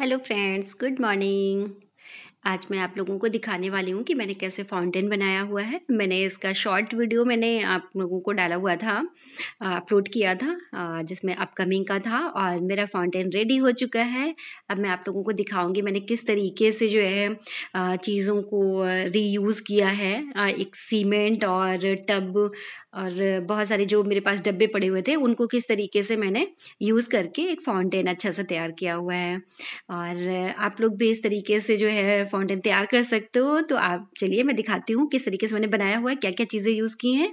hello friends good morning आज मैं आप लोगों को दिखाने वाली हूँ कि मैंने कैसे फाउंटेन बनाया हुआ है मैंने इसका शॉर्ट वीडियो मैंने आप लोगों को डाला हुआ था अपलोड किया था जिसमें अपकमिंग का था और मेरा फाउंटेन रेडी हो चुका है अब मैं आप लोगों को दिखाऊंगी मैंने किस तरीके से जो है चीज़ों को रीयूज़ किया है एक सीमेंट और टब और बहुत सारे जो मेरे पास डब्बे पड़े हुए थे उनको किस तरीके से मैंने यूज़ करके एक फाउंटेन अच्छा सा तैयार किया हुआ है और आप लोग भी इस तरीके से जो है फाउंटेन तैयार कर सकते हो तो आप चलिए मैं दिखाती हूँ किस तरीके से मैंने बनाया हुआ है क्या क्या चीज़ें यूज़ की हैं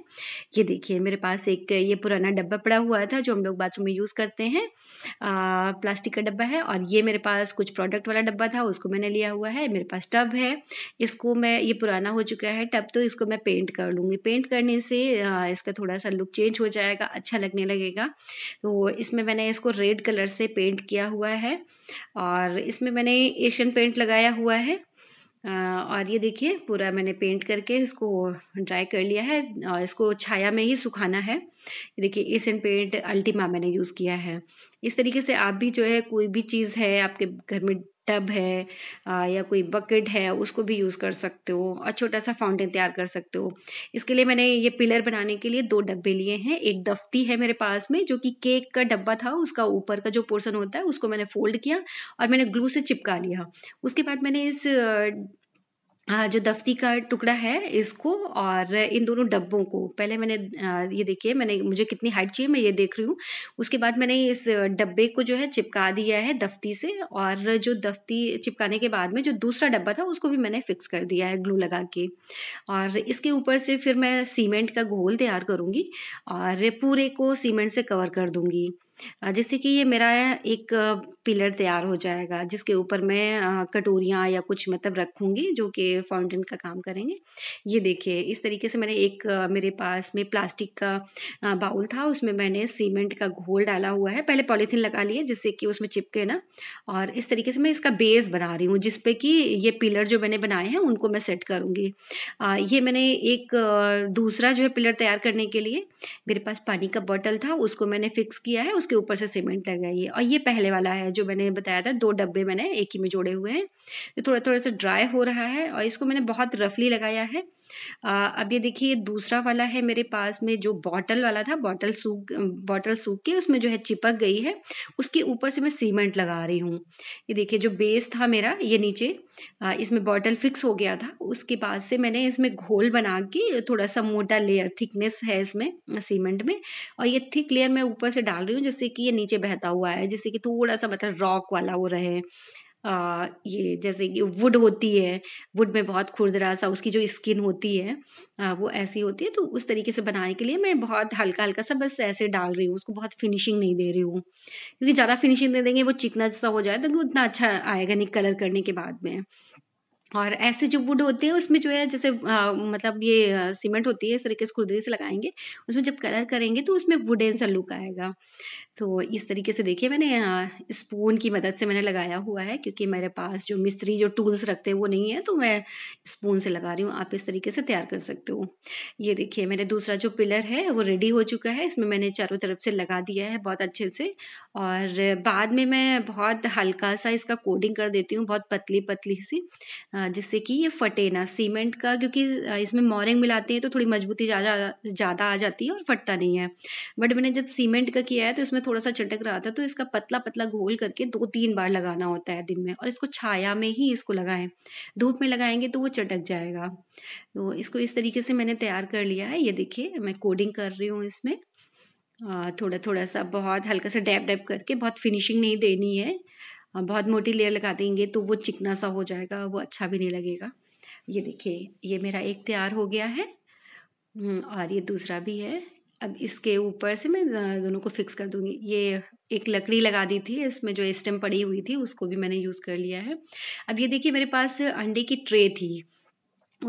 ये देखिए मेरे पास एक ये ये पुराना डब्बा पड़ा हुआ था जो हम लोग बाथरूम में यूज़ करते हैं आ, प्लास्टिक का डब्बा है और ये मेरे पास कुछ प्रोडक्ट वाला डब्बा था उसको मैंने लिया हुआ है मेरे पास टब है इसको मैं ये पुराना हो चुका है टब तो इसको मैं पेंट कर लूँगी पेंट करने से आ, इसका थोड़ा सा लुक चेंज हो जाएगा अच्छा लगने लगेगा तो इसमें मैंने इसको रेड कलर से पेंट किया हुआ है और इसमें मैंने एशियन पेंट लगाया हुआ है और ये देखिए पूरा मैंने पेंट करके इसको ड्राई कर लिया है और इसको छाया में ही सुखाना है देखिए इस इन पेंट अल्टीमा मैंने यूज़ किया है इस तरीके से आप भी जो है कोई भी चीज़ है आपके घर में टब है या कोई बकेट है उसको भी यूज़ कर सकते हो और छोटा सा फाउंटेन तैयार कर सकते हो इसके लिए मैंने ये पिलर बनाने के लिए दो डब्बे लिए हैं एक दफ्ती है मेरे पास में जो कि केक का डब्बा था उसका ऊपर का जो पोर्सन होता है उसको मैंने फोल्ड किया और मैंने ग्लू से चिपका लिया उसके बाद मैंने इस जो दफ्ती का टुकड़ा है इसको और इन दोनों डब्बों को पहले मैंने ये देखिए मैंने मुझे कितनी हाइट चाहिए मैं ये देख रही हूँ उसके बाद मैंने इस डब्बे को जो है चिपका दिया है दफ्ती से और जो दफ्ती चिपकाने के बाद में जो दूसरा डब्बा था उसको भी मैंने फिक्स कर दिया है ग्लू लगा के और इसके ऊपर से फिर मैं सीमेंट का घोल तैयार करूँगी और पूरे को सीमेंट से कवर कर दूँगी जैसे कि ये मेरा एक पिलर तैयार हो जाएगा जिसके ऊपर मैं कटोरियाँ या कुछ मतलब रखूँगी जो कि फाउंटेन का काम करेंगे ये देखिए इस तरीके से मैंने एक मेरे पास में प्लास्टिक का बाउल था उसमें मैंने सीमेंट का घोल डाला हुआ है पहले पॉलीथीन लगा लिए जिससे कि उसमें चिपके ना और इस तरीके से मैं इसका बेस बना रही हूँ जिसपे कि ये पिलर जो मैंने बनाए हैं उनको मैं सेट करूँगी ये मैंने एक दूसरा जो है पिलर तैयार करने के लिए मेरे पास पानी का बॉटल था उसको मैंने फिक्स किया है उसके ऊपर से सीमेंट लगाइए और ये पहले वाला है जो मैंने बताया था दो डब्बे मैंने एक ही में जोड़े हुए हैं ये थोड़ा थोड़ा से ड्राई हो रहा है और इसको मैंने बहुत रफली लगाया है अब ये देखिए ये दूसरा वाला है मेरे पास में जो बॉटल वाला था बॉटल सूख बॉटल सूख के उसमें जो है चिपक गई है उसके ऊपर से मैं सीमेंट लगा रही हूँ ये देखिए जो बेस था मेरा ये नीचे इसमें बॉटल फिक्स हो गया था उसके बाद से मैंने इसमें घोल बना के थोड़ा सा मोटा लेयर थिकनेस है इसमें सीमेंट में और ये थिक लेयर मैं ऊपर से डाल रही हूँ जिससे कि ये नीचे बहता हुआ है जिससे कि थोड़ा सा मतलब रॉक वाला वो रहे आ, ये जैसे कि वुड होती है वुड में बहुत खुरदरा सा उसकी जो स्किन होती है आ, वो ऐसी होती है तो उस तरीके से बनाने के लिए मैं बहुत हल्का हल्का सा बस ऐसे डाल रही हूँ उसको बहुत फिनिशिंग नहीं दे रही हूँ क्योंकि ज़्यादा फिनिशिंग दे देंगे वो चिकना सा हो जाए तो उतना अच्छा आएगा नहीं कलर करने के बाद में और ऐसे जो वुड होते हैं उसमें जो है जैसे आ, मतलब ये सीमेंट होती है इस तरीके से खुरदरी से लगाएंगे उसमें जब कलर करेंगे तो उसमें वुडेन सा लुक आएगा तो इस तरीके से देखिए मैंने स्पून की मदद से मैंने लगाया हुआ है क्योंकि मेरे पास जो मिस्त्री जो टूल्स रखते हैं वो नहीं है तो मैं स्पून से लगा रही हूँ आप इस तरीके से तैयार कर सकते हो ये देखिए मैंने दूसरा जो पिलर है वो रेडी हो चुका है इसमें मैंने चारों तरफ से लगा दिया है बहुत अच्छे से और बाद में मैं बहुत हल्का सा इसका कोडिंग कर देती हूँ बहुत पतली पतली सी जिससे कि ये फटे ना सीमेंट का क्योंकि इसमें मोरिंग मिलाते हैं तो थोड़ी मजबूती ज़्यादा ज़्यादा आ जाती है और फटता नहीं है बट मैंने जब सीमेंट का किया है तो इसमें थोड़ा सा चटक रहा था तो इसका पतला पतला घोल करके दो तीन बार लगाना होता है दिन में और इसको छाया में ही इसको लगाएं धूप में लगाएंगे तो वो चटक जाएगा तो इसको इस तरीके से मैंने तैयार कर लिया है ये देखिए मैं कोडिंग कर रही हूँ इसमें थोड़ा थोड़ा सा बहुत हल्का सा डैप डैप करके बहुत फिनिशिंग नहीं देनी है बहुत मोटी लेयर लगा देंगे तो वो चिकना सा हो जाएगा वो अच्छा भी नहीं लगेगा ये देखिए ये मेरा एक तैयार हो गया है हम्म, और ये दूसरा भी है अब इसके ऊपर से मैं दोनों को फिक्स कर दूंगी ये एक लकड़ी लगा दी थी इसमें जो स्टेम पड़ी हुई थी उसको भी मैंने यूज़ कर लिया है अब ये देखिए मेरे पास अंडे की ट्रे थी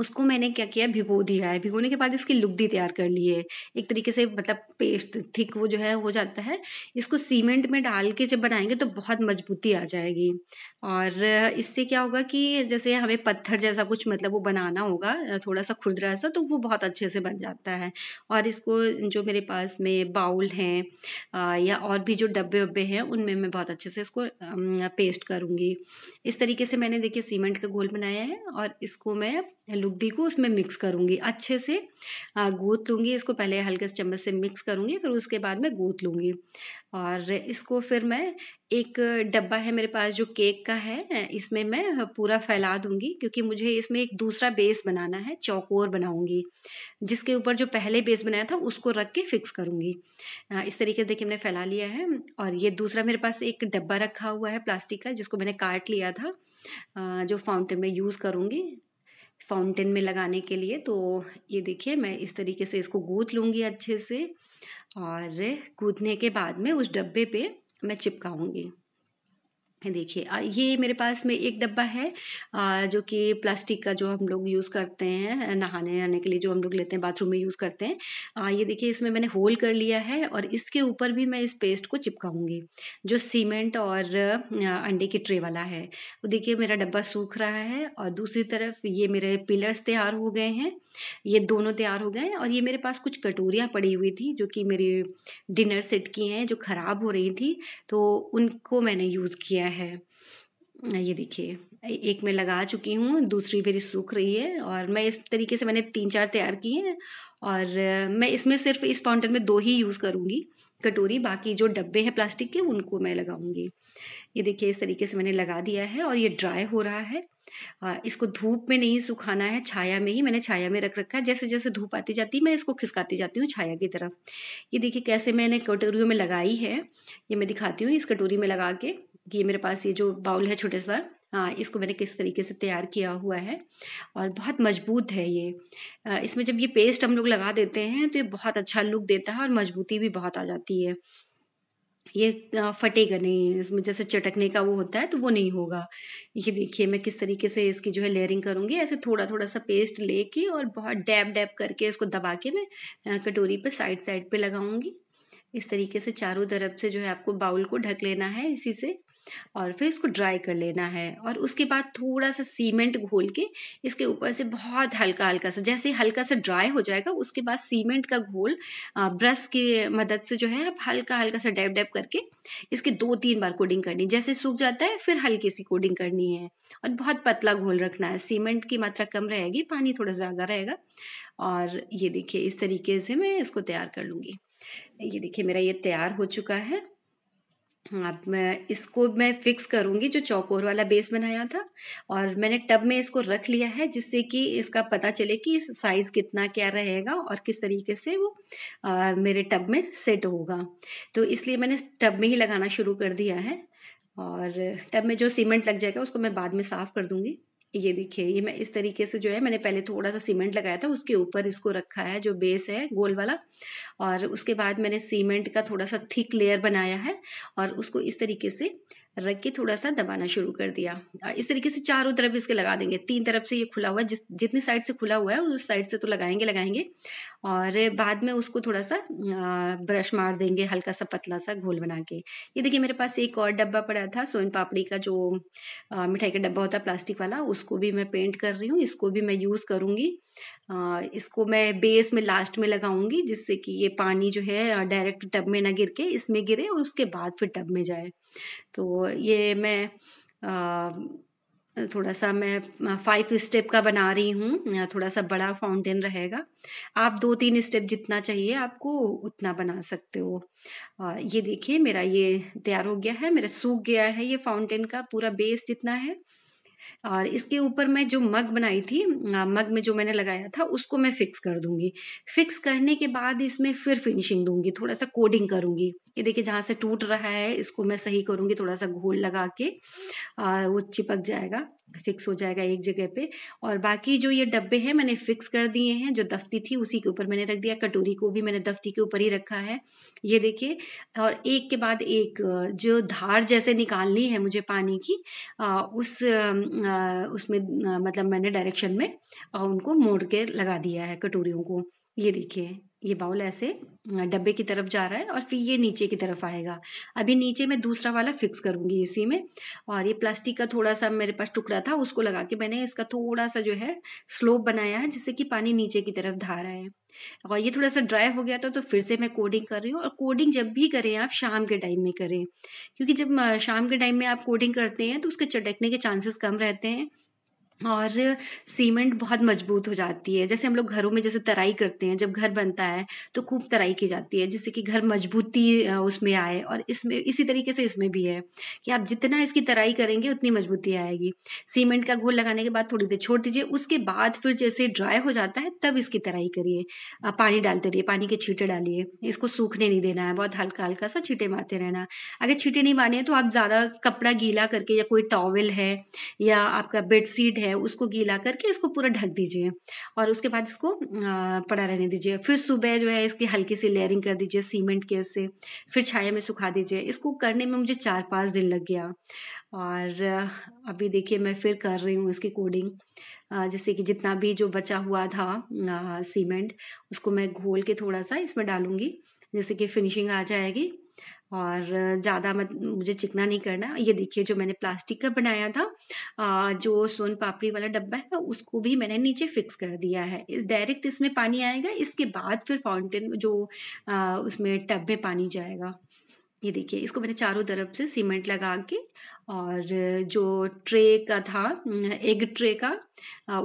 उसको मैंने क्या किया भिगो दिया है भिगोने के बाद इसकी लुगदी तैयार कर ली है एक तरीके से मतलब पेस्ट थिक वो जो है हो जाता है इसको सीमेंट में डाल के जब बनाएंगे तो बहुत मजबूती आ जाएगी और इससे क्या होगा कि जैसे हमें पत्थर जैसा कुछ मतलब वो बनाना होगा थोड़ा सा खुरदरा सा तो वो बहुत अच्छे से बन जाता है और इसको जो मेरे पास में बाउल हैं या और भी जो डब्बे वब्बे हैं उनमें मैं बहुत अच्छे से इसको पेस्ट करूँगी इस तरीके से मैंने देखिए सीमेंट का घोल बनाया है और इसको मैं लुगदी को उसमें मिक्स करूँगी अच्छे से गोद लूँगी इसको पहले हल्के से चम्मच से मिक्स करूँगी फिर उसके बाद मैं गोद लूँगी और इसको फिर मैं एक डब्बा है मेरे पास जो केक का है इसमें मैं पूरा फैला दूँगी क्योंकि मुझे इसमें एक दूसरा बेस बनाना है चौकोर बनाऊँगी जिसके ऊपर जो पहले बेस बनाया था उसको रख के फिक्स करूँगी इस तरीके से देखिए मैंने फैला लिया है और ये दूसरा मेरे पास एक डब्बा रखा हुआ है प्लास्टिक का जिसको मैंने काट लिया था जो फाउंटेन में यूज़ करूँगी फाउंटेन में लगाने के लिए तो ये देखिए मैं इस तरीके से इसको गूँथ लूँगी अच्छे से और गूँथने के बाद में उस डब्बे पे मैं चिपकाऊँगी देखिए ये मेरे पास में एक डब्बा है जो कि प्लास्टिक का जो हम लोग यूज़ करते हैं नहाने आने के लिए जो हम लोग लेते हैं बाथरूम में यूज़ करते हैं ये देखिए इसमें मैंने होल कर लिया है और इसके ऊपर भी मैं इस पेस्ट को चिपकाऊंगी जो सीमेंट और अंडे की ट्रे वाला है वो देखिए मेरा डब्बा सूख रहा है और दूसरी तरफ ये मेरे पिलर्स तैयार हो गए हैं ये दोनों तैयार हो गए हैं और ये मेरे पास कुछ कटोरियाँ पड़ी हुई थी जो कि मेरी डिनर सेट की हैं जो ख़राब हो रही थी तो उनको मैंने यूज़ किया है ये देखिए एक मैं लगा चुकी हूँ दूसरी मेरी सूख रही है और मैं इस तरीके से मैंने तीन चार तैयार की हैं और मैं इसमें सिर्फ इस फाउंटेन में दो ही यूज़ करूँगी कटोरी बाकी जो डब्बे हैं प्लास्टिक के उनको मैं लगाऊंगी ये देखिए इस तरीके से मैंने लगा दिया है और ये ड्राई हो रहा है इसको धूप में नहीं सुखाना है छाया में ही मैंने छाया में रख रखा है जैसे जैसे धूप आती जाती है मैं इसको खिसकाती जाती हूँ छाया की तरफ ये देखिए कैसे मैंने कटोरियों में लगाई है ये मैं दिखाती हूँ इस कटोरी में लगा के कि मेरे पास ये जो बाउल है छोटे सा हाँ इसको मैंने किस तरीके से तैयार किया हुआ है और बहुत मजबूत है ये इसमें जब ये पेस्ट हम लोग लगा देते हैं तो ये बहुत अच्छा लुक देता है और मजबूती भी बहुत आ जाती है ये फटेगा नहीं इसमें जैसे चटकने का वो होता है तो वो नहीं होगा ये देखिए मैं किस तरीके से इसकी जो है लेयरिंग करूँगी ऐसे थोड़ा थोड़ा सा पेस्ट लेके और बहुत डैब डैब करके इसको दबा के मैं कटोरी पर साइड साइड पर लगाऊंगी इस तरीके से चारों तरफ से जो है आपको बाउल को ढक लेना है इसी से और फिर इसको ड्राई कर लेना है और उसके बाद थोड़ा सा सीमेंट घोल के इसके ऊपर से बहुत हल्का हल्का सा जैसे हल्का सा ड्राई हो जाएगा उसके बाद सीमेंट का घोल ब्रश के मदद से जो है आप हल्का हल्का सा डैप डैप करके इसके दो तीन बार कोडिंग करनी जैसे सूख जाता है फिर हल्की सी कोडिंग करनी है और बहुत पतला घोल रखना है सीमेंट की मात्रा कम रहेगी पानी थोड़ा ज़्यादा रहेगा और ये देखिए इस तरीके से मैं इसको तैयार कर लूँगी ये देखिए मेरा ये तैयार हो चुका है आप मैं इसको मैं फिक्स करूँगी जो चौकोर वाला बेस बनाया था और मैंने टब में इसको रख लिया है जिससे कि इसका पता चले कि साइज़ कितना क्या रहेगा और किस तरीके से वो आ, मेरे टब में सेट होगा तो इसलिए मैंने टब में ही लगाना शुरू कर दिया है और टब में जो सीमेंट लग जाएगा उसको मैं बाद में साफ़ कर दूँगी ये देखिए ये मैं इस तरीके से जो है मैंने पहले थोड़ा सा सीमेंट लगाया था उसके ऊपर इसको रखा है जो बेस है गोल वाला और उसके बाद मैंने सीमेंट का थोड़ा सा थिक लेयर बनाया है और उसको इस तरीके से रख के थोड़ा सा दबाना शुरू कर दिया इस तरीके से चारों तरफ इसके लगा देंगे तीन तरफ से ये खुला हुआ जिस जितनी साइड से खुला हुआ है उस साइड से तो लगाएंगे लगाएंगे और बाद में उसको थोड़ा सा ब्रश मार देंगे हल्का सा पतला सा घोल बना के ये देखिए मेरे पास एक और डब्बा पड़ा था सोन पापड़ी का जो मिठाई का डब्बा होता है प्लास्टिक वाला उसको भी मैं पेंट कर रही हूँ इसको भी मैं यूज़ करूँगी इसको मैं बेस में लास्ट में लगाऊंगी जिससे कि ये पानी जो है डायरेक्ट टब में ना गिर के इसमें गिरे और उसके बाद फिर टब में जाए तो ये मैं थोड़ा सा मैं फाइव स्टेप का बना रही हूँ थोड़ा सा बड़ा फाउंटेन रहेगा आप दो तीन स्टेप जितना चाहिए आपको उतना बना सकते हो ये देखिए मेरा ये तैयार हो गया है मेरा सूख गया है ये फाउंटेन का पूरा बेस जितना है और इसके ऊपर मैं जो मग बनाई थी मग में जो मैंने लगाया था उसको मैं फिक्स कर दूंगी फिक्स करने के बाद इसमें फिर फिनिशिंग दूंगी थोड़ा सा कोडिंग करूंगी ये देखिए जहाँ से टूट रहा है इसको मैं सही करूँगी थोड़ा सा घोल लगा के आ, वो चिपक जाएगा फिक्स हो जाएगा एक जगह पे और बाकी जो ये डब्बे हैं मैंने फिक्स कर दिए हैं जो दफ्ती थी उसी के ऊपर मैंने रख दिया कटोरी को भी मैंने दफ्ती के ऊपर ही रखा है ये देखिए और एक के बाद एक जो धार जैसे निकालनी है मुझे पानी की आ, उस आ, उसमें मतलब मैंने डायरेक्शन में उनको मोड़ के लगा दिया है कटोरियों को ये देखिए ये बाउल ऐसे डब्बे की तरफ जा रहा है और फिर ये नीचे की तरफ आएगा अभी नीचे मैं दूसरा वाला फिक्स करूंगी इसी में और ये प्लास्टिक का थोड़ा सा मेरे पास टुकड़ा था उसको लगा के मैंने इसका थोड़ा सा जो है स्लोप बनाया है जिससे कि पानी नीचे की तरफ धारा है और ये थोड़ा सा ड्राई हो गया था तो फिर से मैं कोडिंग कर रही हूँ और कोडिंग जब भी करें आप शाम के टाइम में करें क्योंकि जब शाम के टाइम में आप कोडिंग करते हैं तो उसके चटकने के चांसेस कम रहते हैं और सीमेंट बहुत मजबूत हो जाती है जैसे हम लोग घरों में जैसे तराई करते हैं जब घर बनता है तो खूब तराई की जाती है जिससे कि घर मजबूती उसमें आए और इसमें इसी तरीके से इसमें भी है कि आप जितना इसकी तराई करेंगे उतनी मजबूती आएगी सीमेंट का घोल लगाने के बाद थोड़ी देर छोड़ दीजिए उसके बाद फिर जैसे ड्राई हो जाता है तब इसकी तराई करिए पानी डालते रहिए पानी के छींटे डालिए इसको सूखने नहीं देना है बहुत हल्का हल्का सा छीटे मारते रहना अगर छींटे नहीं मारे तो आप ज़्यादा कपड़ा गीला करके या कोई टॉवल है या आपका बेडशीट है है उसको गीला करके इसको पूरा ढक दीजिए और उसके बाद इसको पड़ा रहने दीजिए फिर सुबह जो है इसकी हल्की सी लेयरिंग कर दीजिए सीमेंट के उससे फिर छाया में सुखा दीजिए इसको करने में मुझे चार पाँच दिन लग गया और अभी देखिए मैं फिर कर रही हूँ इसकी कोडिंग जैसे कि जितना भी जो बचा हुआ था सीमेंट उसको मैं घोल के थोड़ा सा इसमें डालूँगी जैसे कि फिनिशिंग आ जाएगी और ज़्यादा मत मुझे चिकना नहीं करना ये देखिए जो मैंने प्लास्टिक का बनाया था जो सोन पापड़ी वाला डब्बा है उसको भी मैंने नीचे फिक्स कर दिया है डायरेक्ट इसमें पानी आएगा इसके बाद फिर फाउंटेन जो उसमें टब में पानी जाएगा ये देखिए इसको मैंने चारों तरफ से सीमेंट लगा के और जो ट्रे का था एग ट्रे का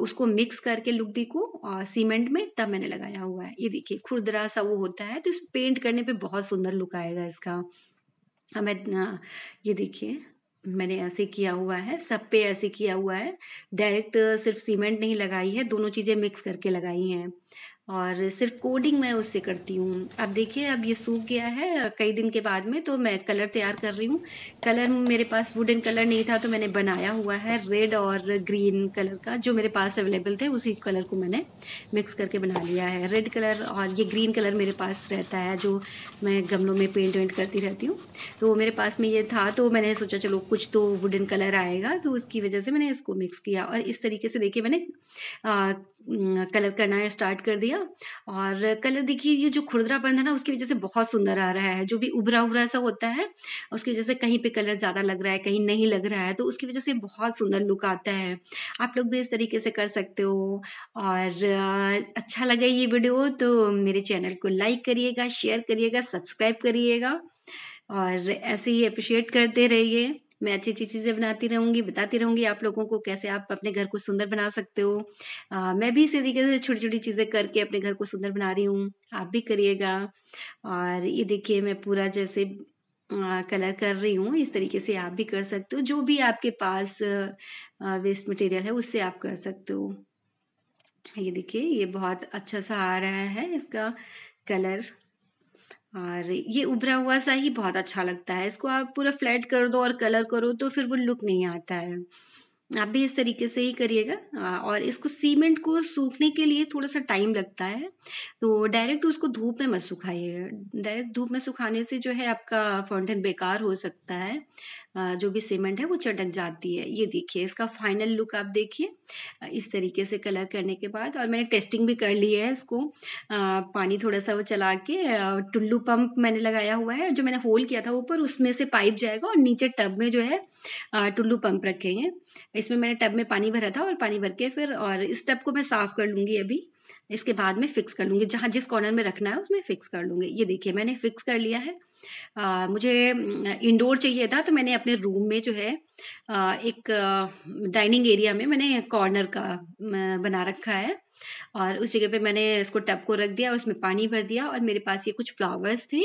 उसको मिक्स करके लुक को और सीमेंट में तब मैंने लगाया हुआ है ये देखिए खुरदरा सा वो होता है तो इस पेंट करने पे बहुत सुंदर लुक आएगा इसका मैं ये देखिए मैंने ऐसे किया हुआ है सब पे ऐसे किया हुआ है डायरेक्ट सिर्फ सीमेंट नहीं लगाई है दोनों चीज़ें मिक्स करके लगाई हैं और सिर्फ कोडिंग मैं उससे करती हूँ अब देखिए अब ये सूख गया है कई दिन के बाद में तो मैं कलर तैयार कर रही हूँ कलर मेरे पास वुडन कलर नहीं था तो मैंने बनाया हुआ है रेड और ग्रीन कलर का जो मेरे पास अवेलेबल थे उसी कलर को मैंने मिक्स करके बना लिया है रेड कलर और ये ग्रीन कलर मेरे पास रहता है जो मैं गमलों में पेंट वेंट करती रहती हूँ तो मेरे पास में ये था तो मैंने सोचा चलो कुछ तो वुडन कलर आएगा तो उसकी वजह से मैंने इसको मिक्स किया और इस तरीके से देखिए मैंने आ, कलर करना स्टार्ट कर दिया और कलर देखिए ये जो खुरदरापन है ना उसकी वजह से बहुत सुंदर आ रहा है जो भी उभरा उभरा सा होता है उसकी वजह से कहीं पे कलर ज़्यादा लग रहा है कहीं नहीं लग रहा है तो उसकी वजह से बहुत सुंदर लुक आता है आप लोग भी इस तरीके से कर सकते हो और अच्छा लगे ये वीडियो तो मेरे चैनल को लाइक करिएगा शेयर करिएगा सब्सक्राइब करिएगा और ऐसे ही अप्रिशिएट करते रहिए मैं अच्छी अच्छी चीज़ें बनाती रहूँगी बताती रहूँगी आप लोगों को कैसे आप अपने घर को सुंदर बना सकते हो आ, मैं भी इसी तरीके से छोटी छोटी चीज़ें करके अपने घर को सुंदर बना रही हूँ आप भी करिएगा और ये देखिए मैं पूरा जैसे आ, कलर कर रही हूँ इस तरीके से आप भी कर सकते हो जो भी आपके पास आ, वेस्ट मटेरियल है उससे आप कर सकते हो ये देखिए ये बहुत अच्छा सा आ रहा है इसका कलर और ये उभरा हुआ सा ही बहुत अच्छा लगता है इसको आप पूरा फ्लैट कर दो और कलर करो तो फिर वो लुक नहीं आता है आप भी इस तरीके से ही करिएगा और इसको सीमेंट को सूखने के लिए थोड़ा सा टाइम लगता है तो डायरेक्ट उसको धूप में मत सुखाइए डायरेक्ट धूप में सुखाने से जो है आपका फाउंटेन बेकार हो सकता है जो भी सीमेंट है वो चटक जाती है ये देखिए इसका फाइनल लुक आप देखिए इस तरीके से कलर करने के बाद और मैंने टेस्टिंग भी कर ली है इसको पानी थोड़ा सा वो चला के टुल्लू पंप मैंने लगाया हुआ है जो मैंने होल किया था ऊपर उसमें से पाइप जाएगा और नीचे टब में जो है टुल्लू पंप रखेंगे इसमें मैंने टब में पानी भरा था और पानी भर के फिर और इस टब को मैं साफ़ कर लूँगी अभी इसके बाद मैं फ़िक्स कर लूँगी जहाँ जिस कॉर्नर में रखना है उसमें फ़िक्स कर लूँगी ये देखिए मैंने फ़िक्स कर लिया है आ, मुझे इंडोर चाहिए था तो मैंने अपने रूम में जो है आ, एक डाइनिंग एरिया में मैंने कॉर्नर का बना रखा है और उस जगह पे मैंने इसको टब को रख दिया उसमें पानी भर दिया और मेरे पास ये कुछ फ्लावर्स थे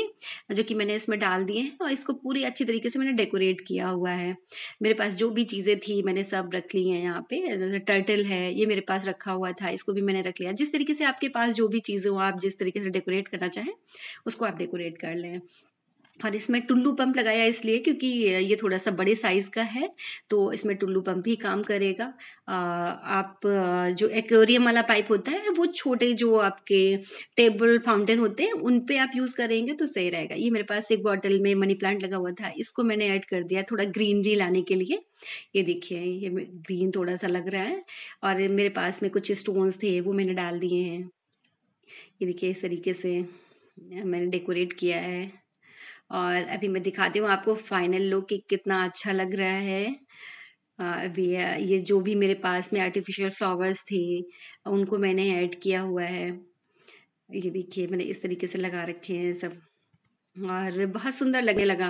जो कि मैंने इसमें डाल दिए हैं और इसको पूरी अच्छी तरीके से मैंने डेकोरेट किया हुआ है मेरे पास जो भी चीज़ें थी मैंने सब रख ली हैं यहाँ पे जैसे टर्टल है ये मेरे पास रखा हुआ था इसको भी मैंने रख लिया जिस तरीके से आपके पास जो भी चीज़ें हो आप जिस तरीके से डेकोरेट करना चाहें उसको आप डेकोरेट कर लें और इसमें टुल्लू पंप लगाया इसलिए क्योंकि ये थोड़ा सा बड़े साइज़ का है तो इसमें टुल्लू पंप भी काम करेगा आप जो एक्वेरियम वाला पाइप होता है वो छोटे जो आपके टेबल फाउंटेन होते हैं उन पे आप यूज़ करेंगे तो सही रहेगा ये मेरे पास एक बॉटल में मनी प्लांट लगा हुआ था इसको मैंने ऐड कर दिया थोड़ा ग्रीनरी लाने के लिए ये देखिए ये ग्रीन थोड़ा सा लग रहा है और मेरे पास में कुछ स्टोन्स थे वो मैंने डाल दिए हैं ये देखिए इस तरीके से मैंने डेकोरेट किया है और अभी मैं दिखाती हूँ आपको फाइनल लुक कि कितना अच्छा लग रहा है अभी ये जो भी मेरे पास में आर्टिफिशियल फ्लावर्स थे उनको मैंने ऐड किया हुआ है ये देखिए मैंने इस तरीके से लगा रखे हैं सब और बहुत सुंदर लगने लगा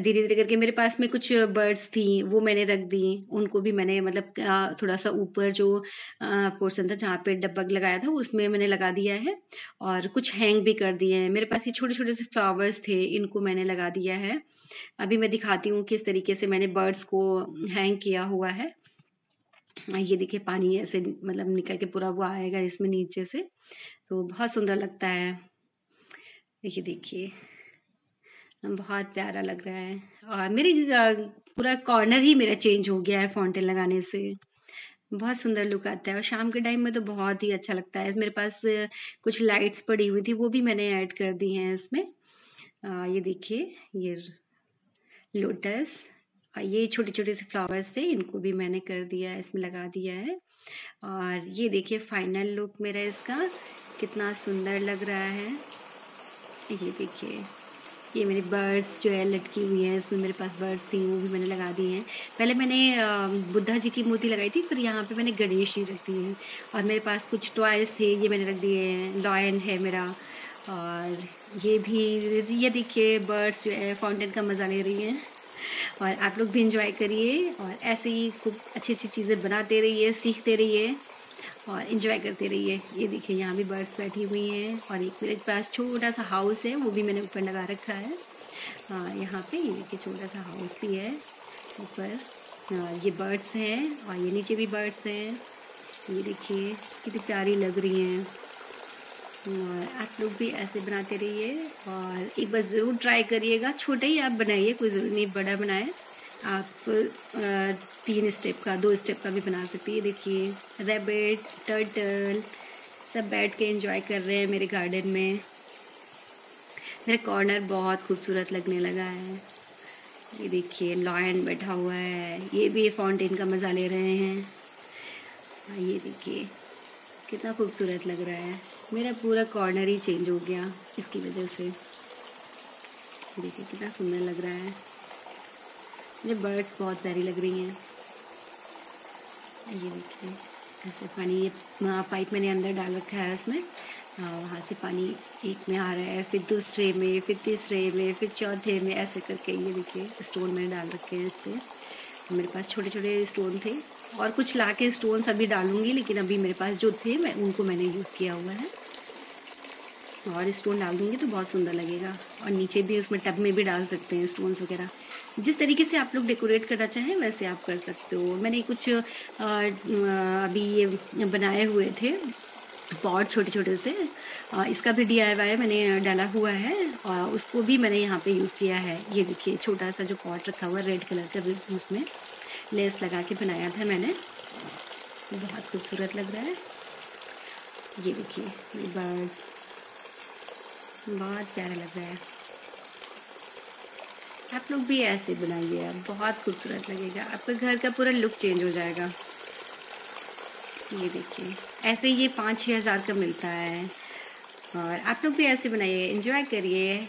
धीरे धीरे करके मेरे पास में कुछ बर्ड्स थी वो मैंने रख दी उनको भी मैंने मतलब थोड़ा सा ऊपर जो पोर्सन था जहाँ पे डब्बक लगाया था उसमें मैंने लगा दिया है और कुछ हैंग भी कर दिए हैं मेरे पास ये छोटे छोटे से फ्लावर्स थे इनको मैंने लगा दिया है अभी मैं दिखाती हूँ किस तरीके से मैंने बर्ड्स को हैंग किया हुआ है ये देखिए पानी ऐसे मतलब निकल के पूरा वो आएगा इसमें नीचे से तो बहुत सुंदर लगता है ये देखिए बहुत प्यारा लग रहा है और मेरे पूरा कॉर्नर ही मेरा चेंज हो गया है फाउंटेन लगाने से बहुत सुंदर लुक आता है और शाम के टाइम में तो बहुत ही अच्छा लगता है मेरे पास कुछ लाइट्स पड़ी हुई थी वो भी मैंने ऐड कर दी हैं इसमें आ, ये देखिए ये लोटस ये छोटे छोटे से फ्लावर्स थे इनको भी मैंने कर दिया है इसमें लगा दिया है और ये देखिए फाइनल लुक मेरा इसका कितना सुंदर लग रहा है ये देखिए ये मेरी बर्ड्स जो है लटकी हुई हैं इसमें मेरे पास बर्ड्स थी वो भी मैंने लगा दी हैं पहले मैंने बुद्धा जी की मूर्ति लगाई थी फिर यहाँ पे मैंने गणेश जी रख दिए हैं और मेरे पास कुछ टॉयज़ थे ये मैंने रख दिए हैं लॉयन है मेरा और ये भी ये देखिए बर्ड्स जो है फाउंटेन का मज़ा ले रही हैं और आप लोग भी इंजॉय करिए और ऐसे ही खूब अच्छी अच्छी चीज़ें बनाते रहिए सीखते रहिए और इन्जॉय करते रहिए ये देखिए यहाँ भी बर्ड्स बैठी हुई हैं और एक मेरे पास छोटा सा हाउस है वो भी मैंने ऊपर लगा रखा है यहाँ पे ये देखिए छोटा सा हाउस भी है ऊपर ये बर्ड्स हैं और ये नीचे भी बर्ड्स हैं ये देखिए कितनी प्यारी लग रही हैं और आप लोग भी ऐसे बनाते रहिए और एक बार ज़रूर ट्राई करिएगा छोटे ही आप बनाइए कोई ज़रूरी नहीं बड़ा बनाए आप तीन स्टेप का दो स्टेप का भी बना सकती है देखिए रेबिट टर्टल सब बैठ के एंजॉय कर रहे हैं मेरे गार्डन में मेरा कॉर्नर बहुत खूबसूरत लगने लगा है ये देखिए लॉयन बैठा हुआ है ये भी फाउंटेन का मज़ा ले रहे हैं हाँ, ये देखिए कितना खूबसूरत लग रहा है मेरा पूरा कॉर्नर ही चेंज हो गया इसकी वजह से देखिए कितना सुंदर लग रहा है ये बर्ड्स बहुत प्यारी लग रही हैं ये देखिए ऐसे पानी ये पाइप मैंने अंदर डाल रखा है इसमें वहाँ से पानी एक में आ रहा है फिर दूसरे में फिर तीसरे में फिर चौथे में ऐसे करके ये देखिए स्टोन मैंने डाल रखे हैं इसमें तो मेरे पास छोटे छोटे स्टोन थे और कुछ ला के स्टोन सभी डालूंगी लेकिन अभी मेरे पास जो थे मैं उनको मैंने यूज़ किया हुआ है और स्टोन डाल दूँगी तो बहुत सुंदर लगेगा और नीचे भी उसमें टब में भी डाल सकते हैं स्टोन्स वगैरह जिस तरीके से आप लोग डेकोरेट करना चाहें वैसे आप कर सकते हो मैंने कुछ अभी ये बनाए हुए थे पॉट छोटे छोटे से इसका भी डी मैंने डाला हुआ है और उसको भी मैंने यहाँ पे यूज़ किया है ये देखिए छोटा सा जो पॉट रखा हुआ है रेड कलर का भी उसमें लेस लगा के बनाया था मैंने बहुत खूबसूरत लग रहा है ये देखिए बर्ड्स बहुत प्यारा लग रहा है आप लोग भी ऐसे बनाइए आप बहुत खूबसूरत लगेगा आपका घर का पूरा लुक चेंज हो जाएगा ये देखिए ऐसे ये पाँच छः हज़ार का मिलता है और आप लोग भी ऐसे बनाइए इन्जॉय करिए